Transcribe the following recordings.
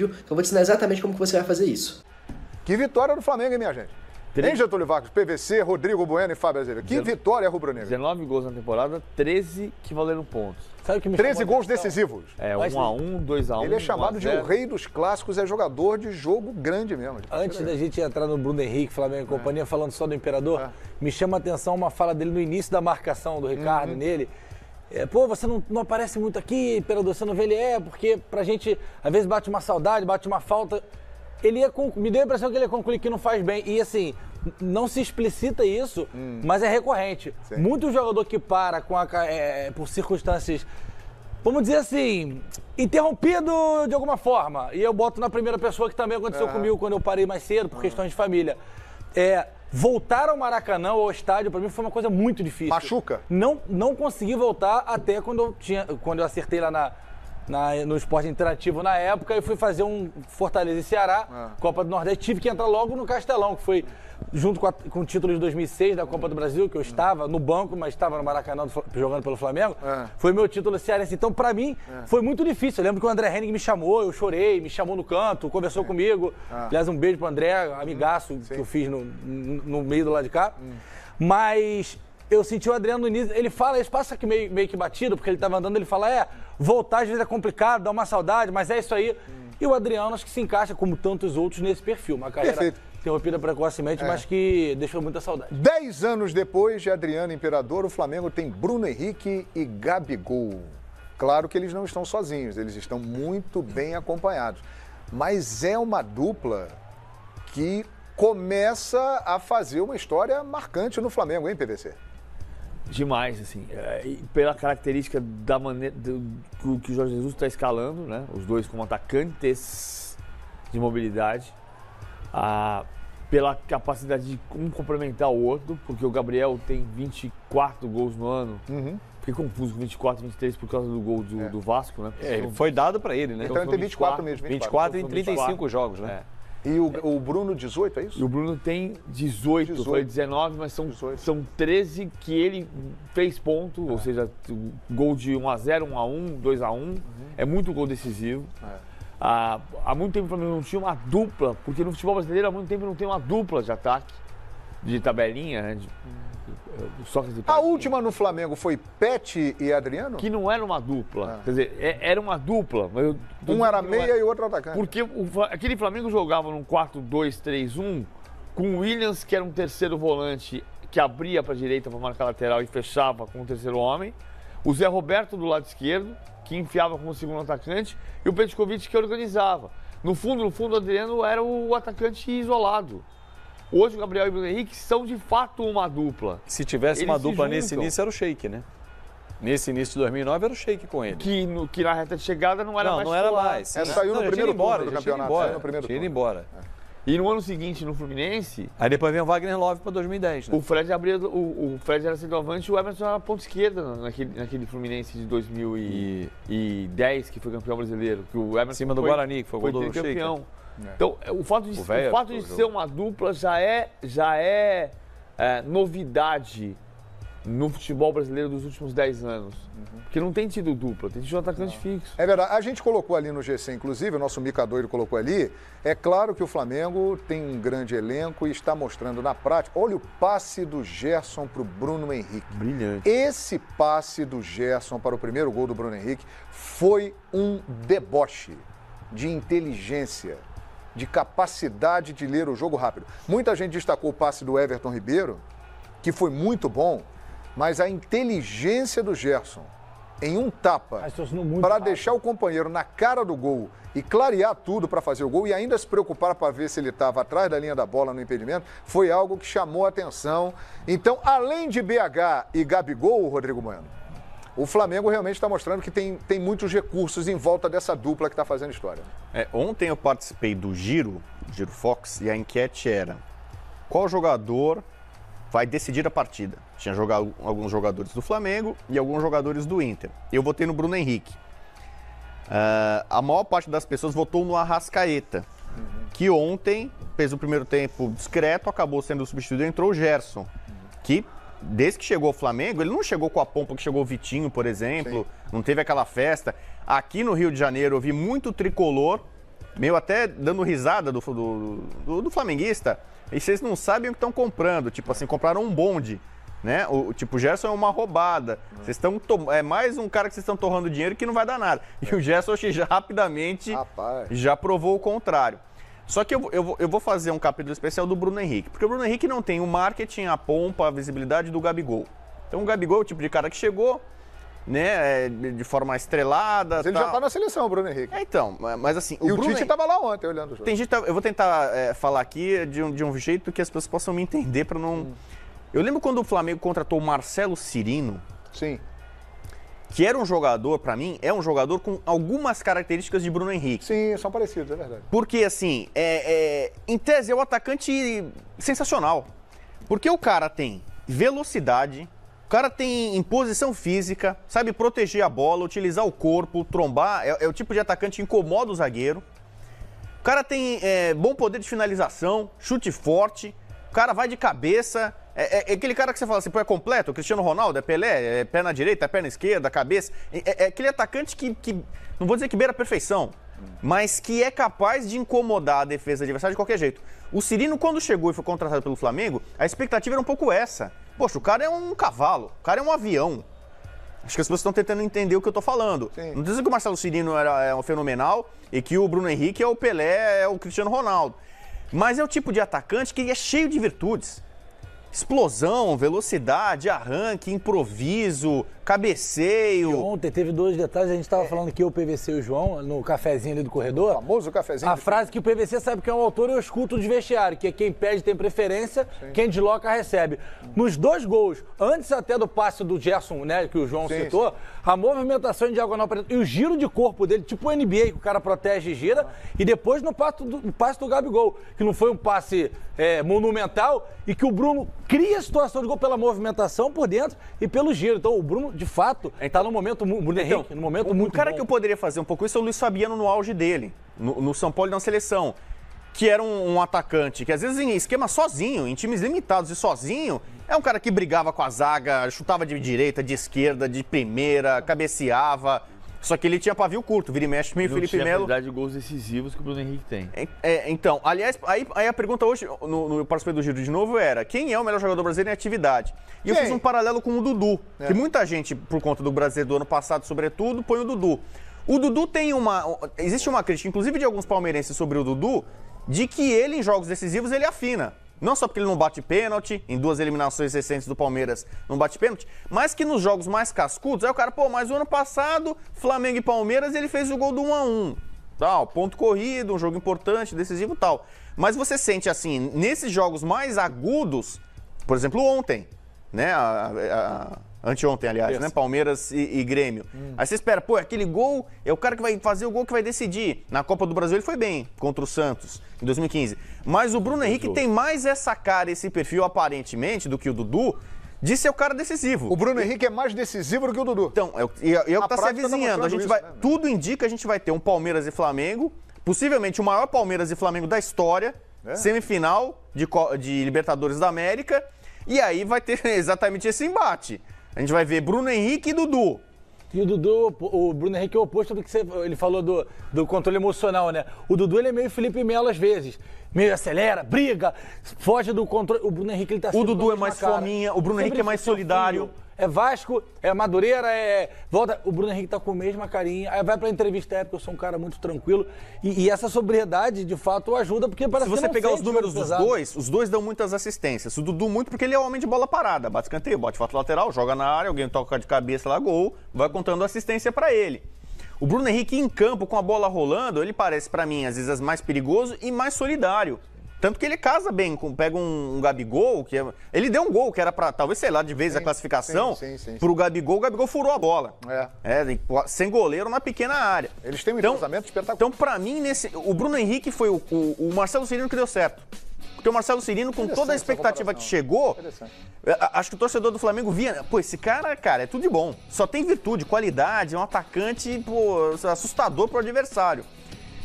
vídeo que eu vou te ensinar exatamente como que você vai fazer isso. Que vitória do Flamengo, hein, minha gente? Tem Nem Getúlio Vargas, PVC, Rodrigo Bueno e Fábio Azevedo. Que Dezen... vitória, rubro-negro. 19 gols na temporada, 13 que valeram pontos. Sabe que me 13 gols decisivos. É, 1 x a 1 2 a 1 Ele é chamado de o rei dos clássicos, é jogador de jogo grande mesmo. Antes da gente entrar no Bruno Henrique, Flamengo e é. companhia, falando só do Imperador, é. me chama a atenção uma fala dele no início da marcação do Ricardo uhum. nele é, pô, você não, não, aparece muito aqui, Perador, você não vê ele é, porque pra gente, às vezes bate uma saudade, bate uma falta. Ele me deu a impressão que ele ia concluir que não faz bem. E assim, não se explicita isso, hum. mas é recorrente. Sim. Muito jogador que para com a, é, é, por circunstâncias, vamos dizer assim, interrompido de alguma forma. E eu boto na primeira pessoa que também aconteceu é. comigo quando eu parei mais cedo, por uhum. questões de família. É, Voltar ao Maracanã ou ao estádio, para mim, foi uma coisa muito difícil. Machuca? Não, não consegui voltar até quando eu, tinha, quando eu acertei lá na, na, no esporte interativo na época e fui fazer um Fortaleza e Ceará, ah. Copa do Nordeste. Tive que entrar logo no Castelão, que foi junto com, a, com o título de 2006 da Copa do Brasil, que eu estava no banco, mas estava no Maracanã do, jogando pelo Flamengo. É. Foi meu título cearense. Então, para mim, é. foi muito difícil. Eu lembro que o André Henning me chamou, eu chorei, me chamou no canto, conversou é. comigo. Ah. Aliás, um beijo pro André, amigaço Sim. que eu fiz no, no meio do lado de cá. Hum. Mas eu senti o Adriano Nunes, ele fala isso, passa aqui meio, meio que batido, porque ele estava andando, ele fala, é, voltar às vezes é complicado, dá uma saudade, mas é isso aí. Hum. E o Adriano acho que se encaixa, como tantos outros, nesse perfil. Uma carreira Perfeito. interrompida precocemente, é. mas que deixou muita saudade. Dez anos depois de Adriano Imperador, o Flamengo tem Bruno Henrique e Gabigol. Claro que eles não estão sozinhos, eles estão muito bem acompanhados. Mas é uma dupla que começa a fazer uma história marcante no Flamengo, hein, PVC? Demais, assim. É, pela característica da maneira do, do que o Jorge Jesus está escalando, né? Os dois como atacantes de mobilidade. Ah, pela capacidade de um complementar o outro, porque o Gabriel tem 24 gols no ano. Uhum. Fiquei confuso com 24, 23 por causa do gol do, é. do Vasco, né? É, foi dado para ele, né? Então, então ele tem 24 mesmo. 24, 24 então em 35 24. jogos, né? É. E o, o, Bruno, 18, é isso? E o Bruno tem 18, 18. foi 19, mas são, 18. são 13 que ele fez ponto, é. ou seja, gol de 1x0, 1x1, 2x1. Uhum. É muito gol decisivo. É. Ah, há muito tempo o Flamengo não tinha uma dupla, porque no futebol brasileiro há muito tempo não tem uma dupla de ataque de tabelinha, né? só que de... A última no Flamengo foi Pet e Adriano? Que não era uma dupla. Ah. Quer dizer, é, era uma dupla. Mas eu, um era meia era... e outro atacante. Porque o, aquele Flamengo jogava num 4-2-3-1 com o Williams, que era um terceiro volante que abria para a direita para marcar lateral e fechava com o terceiro homem. O Zé Roberto do lado esquerdo, que enfiava como segundo atacante, e o Petkovic que organizava. No fundo, no fundo, o Adriano era o atacante isolado. Hoje o Gabriel e o Bruno Henrique são de fato uma dupla. Se tivesse Eles uma dupla nesse início, era o Sheik, né? Nesse início de 2009 era o Sheik com ele. Que, no, que na reta de chegada não era não, mais. Não era mais. É, saiu não, no primeiro embora, do campeonato. no primeiro turno. embora. É. E no ano seguinte, no Fluminense. Aí depois vem o Wagner Love para 2010. Né? O, Fred abria, o, o Fred era centroavante e o Emerson era ponta esquerda naquele, naquele Fluminense de 2010, que foi campeão brasileiro. Que o Emerson em cima do Guarani, que foi o gol do campeão. Sheik. Né? É. Então, é, o fato de, o, o é fato de ser uma dupla já é, já é, é, novidade no futebol brasileiro dos últimos 10 anos. Uhum. Porque não tem tido dupla, tem tido um atacante não. fixo. É verdade. A gente colocou ali no GC, inclusive, o nosso Mica Doido colocou ali. É claro que o Flamengo tem um grande elenco e está mostrando na prática. Olha o passe do Gerson para o Bruno Henrique. Brilhante. Esse passe do Gerson para o primeiro gol do Bruno Henrique foi um deboche de inteligência de capacidade de ler o jogo rápido. Muita gente destacou o passe do Everton Ribeiro, que foi muito bom, mas a inteligência do Gerson em um tapa para deixar o companheiro na cara do gol e clarear tudo para fazer o gol e ainda se preocupar para ver se ele estava atrás da linha da bola no impedimento, foi algo que chamou a atenção. Então, além de BH e Gabigol, Rodrigo Bueno, o Flamengo realmente está mostrando que tem, tem muitos recursos em volta dessa dupla que está fazendo história. É, ontem eu participei do Giro, Giro Fox, e a enquete era qual jogador vai decidir a partida. Tinha jogado alguns jogadores do Flamengo e alguns jogadores do Inter. Eu votei no Bruno Henrique. Uh, a maior parte das pessoas votou no Arrascaeta, uhum. que ontem fez o primeiro tempo discreto, acabou sendo substituído, entrou o Gerson, uhum. que desde que chegou o Flamengo, ele não chegou com a pompa que chegou o Vitinho, por exemplo, Sim. não teve aquela festa. Aqui no Rio de Janeiro eu vi muito tricolor, meio até dando risada do, do, do, do flamenguista, e vocês não sabem o que estão comprando, tipo assim, compraram um bonde. Né? O, tipo, o Gerson é uma roubada. Vocês estão é mais um cara que vocês estão torrando dinheiro que não vai dar nada. E o Gerson já rapidamente Rapaz. já provou o contrário. Só que eu, eu, eu, vou fazer um capítulo especial do Bruno Henrique, porque o Bruno Henrique não tem o marketing, a pompa, a visibilidade do Gabigol. Então o Gabigol é o tipo de cara que chegou, né, é, de forma estrelada. Mas ele tal. já tá na seleção, o Bruno Henrique. É, então, mas assim. O e o Bruno Tite estava Henrique... lá ontem olhando o jogo. Tem gente, tá, eu vou tentar é, falar aqui de um, de um jeito que as pessoas possam me entender para não. Hum. Eu lembro quando o Flamengo contratou o Marcelo Cirino. Sim que era um jogador, para mim, é um jogador com algumas características de Bruno Henrique. Sim, são parecidos, é verdade. Porque, assim, é, é, em tese é um atacante sensacional. Porque o cara tem velocidade, o cara tem imposição física, sabe proteger a bola, utilizar o corpo, trombar. É, é o tipo de atacante que incomoda o zagueiro. O cara tem é, bom poder de finalização, chute forte, o cara vai de cabeça, é, é, é, aquele cara que você fala assim, pô, é completo, o Cristiano Ronaldo, é Pelé, é perna direita, é perna esquerda, cabeça. É, é aquele atacante que, que, não vou dizer que beira a perfeição, mas que é capaz de incomodar a defesa adversária de qualquer jeito. O Cirino, quando chegou e foi contratado pelo Flamengo, a expectativa era um pouco essa. Poxa, o cara é um cavalo, o cara é um avião. Acho que as pessoas estão tentando entender o que eu estou falando. Sim. Não dizem que o Marcelo Cirino era, é um fenomenal e que o Bruno Henrique é o Pelé, é o Cristiano Ronaldo. Mas é o tipo de atacante que é cheio de virtudes explosão, velocidade, arranque, improviso, cabeceio. E ontem teve dois detalhes, a gente estava é. falando que eu, o PVC e o João, no cafezinho ali do corredor. O famoso cafezinho. A frase que o PVC sabe que é um autor e eu escuto de vestiário, que é quem pede tem preferência, Sim. quem desloca recebe. Nos dois gols, antes até do passe do Gerson, né, que o João sim, citou, sim. a movimentação em diagonal e o giro de corpo dele, tipo o NBA, que o cara protege e gira, ah. e depois no passe do, passe do Gabigol, que não foi um passe é, monumental, e que o Bruno cria a situação de gol pela movimentação por dentro e pelo giro. Então o Bruno de fato, está num momento, Bruno então, Henrique, num momento o, muito O cara bom. que eu poderia fazer um pouco isso é o Luiz Fabiano no auge dele, no, no São Paulo e na seleção que era um, um, atacante que às vezes em esquema sozinho, em times limitados e sozinho, é um cara que brigava com a zaga, chutava de direita, de esquerda, de primeira, cabeceava, só que ele tinha pavio curto, vira e mexe meio não Felipe Melo. A tinha quantidade de gols decisivos que o Bruno Henrique tem. É, é, então, aliás, aí, aí, a pergunta hoje, no, no participei do Giro de novo, era quem é o melhor jogador brasileiro em atividade? E Quem? eu fiz um paralelo com o Dudu, é. que muita gente, por conta do brasileiro do ano passado, sobretudo, põe o Dudu. O Dudu tem uma. Existe uma crítica, inclusive de alguns palmeirenses, sobre o Dudu, de que ele, em jogos decisivos, ele afina. Não só porque ele não bate pênalti, em duas eliminações recentes do Palmeiras não bate pênalti, mas que nos jogos mais cascudos, aí o cara, pô, mas o ano passado, Flamengo e Palmeiras, ele fez o gol do 1 a 1 tal, ponto corrido, um jogo importante, decisivo tal. Mas você sente assim, nesses jogos mais agudos, por exemplo, ontem, né? A, a, a Anteontem, aliás, né? Isso. né? Palmeiras e, e Grêmio. Hum. Aí você espera, pô, aquele gol é o cara que vai fazer o gol que vai decidir. Na Copa do Brasil ele foi bem contra o Santos em 2015. Mas o Bruno Henrique tem mais essa cara, esse perfil aparentemente do que o Dudu de ser o cara decisivo. O Bruno Henrique é mais decisivo do que o Dudu. Então, é o, é, é o que está se avizinhando. Tá a gente isso, vai, né? Tudo indica que a gente vai ter um Palmeiras e Flamengo, possivelmente o maior Palmeiras e Flamengo da história, é. semifinal de, de Libertadores da América, e aí vai ter exatamente esse embate. A gente vai ver Bruno Henrique e Dudu. E o Dudu, o Bruno Henrique é o oposto do que você, ele falou do, do controle emocional, né? O Dudu ele é meio Felipe Melo às vezes meio acelera, briga, foge do controle. O Bruno Henrique ele tá O Dudu é mais cara. fominha, o Bruno Sempre Henrique é mais solidário. Filho. É Vasco, é Madureira, é. Volta. O Bruno Henrique tá com a mesma carinha. Aí vai pra entrevista, é, porque eu sou um cara muito tranquilo. E, e essa sobriedade, de fato, ajuda, porque parece Se você pegar os números dos dois, os dois dão muitas assistências. O Dudu, muito, porque ele é homem de bola parada. Bate escanteio, bate fato lateral, joga na área, alguém toca de cabeça lá, gol, vai contando assistência para ele. O Bruno Henrique em campo com a bola rolando, ele parece para mim às vezes mais perigoso e mais solidário. Tanto que ele casa bem, com, pega um, um Gabigol, que é, ele deu um gol que era para talvez, sei lá, de vez sim, a classificação sim, sim, pro Gabigol, o Gabigol furou a bola. É. é sem goleiro na pequena área. Eles têm um então, espetacular. Então, para mim, nesse, o Bruno Henrique foi o, o, o Marcelo Cirino que deu certo. Porque o Marcelo Cirino, com toda a expectativa que chegou, é, acho que o torcedor do Flamengo via, pô, esse cara, cara, é tudo de bom. Só tem virtude, qualidade, é um atacante pô, assustador o adversário.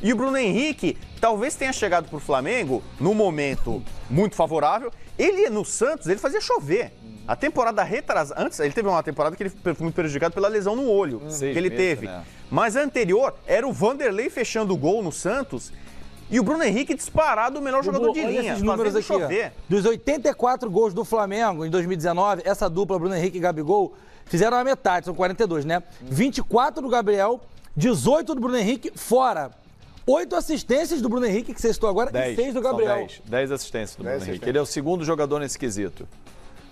E o Bruno Henrique talvez tenha chegado para o Flamengo num momento muito favorável. Ele no Santos, ele fazia chover. A temporada retrasada, antes, ele teve uma temporada que ele foi muito prejudicado pela lesão no olho Seis hum. que ele meses, teve. Né? Mas a anterior era o Vanderlei fechando o gol no Santos e o Bruno Henrique disparado o melhor jogador de linha. Esses números aqui, chover. Dos 84 gols do Flamengo em 2019, essa dupla Bruno Henrique e Gabigol fizeram a metade, são 42, né? 24 do Gabriel, 18 do Bruno Henrique fora. Oito assistências do Bruno Henrique, que você citou agora, dez. e seis do Gabriel. dez. assistências do dez Bruno Henrique. Ele é o segundo jogador nesse quesito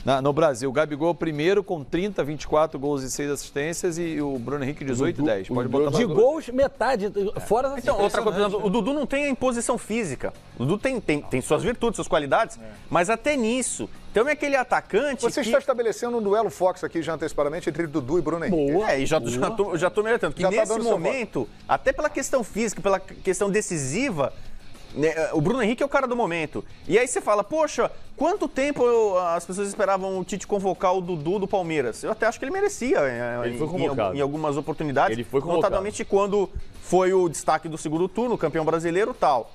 na, no Brasil. O Gabigol é primeiro com 30, 24 gols e 6 assistências e o Bruno Henrique 18 e 10. Pode botar De gols, metade, é. fora da Então, outra coisa, o Dudu não tem a imposição física. O Dudu tem, tem, tem suas virtudes, suas qualidades, é. mas até nisso. Então é aquele atacante. Você que... está estabelecendo um duelo Fox aqui já antecipadamente entre Dudu e Bruno Henrique. Boa, é, e já, estou já, tô, já tô Que já tá nesse tá momento, até pela questão física, pela questão decisiva, né, o Bruno Henrique é o cara do momento. E aí você fala, poxa, quanto tempo eu, as pessoas esperavam o Tite convocar o Dudu do Palmeiras? Eu até acho que ele merecia é, ele em, em, algumas oportunidades. Ele foi convocado. Notadamente quando foi o destaque do segundo turno, campeão brasileiro tal.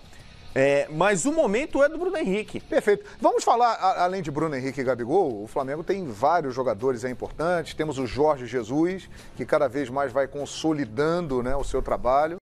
É, mas o momento é do Bruno Henrique. Perfeito. Vamos falar, a, além de Bruno Henrique e Gabigol, o Flamengo tem vários jogadores é importantes. Temos o Jorge Jesus, que cada vez mais vai consolidando né, o seu trabalho.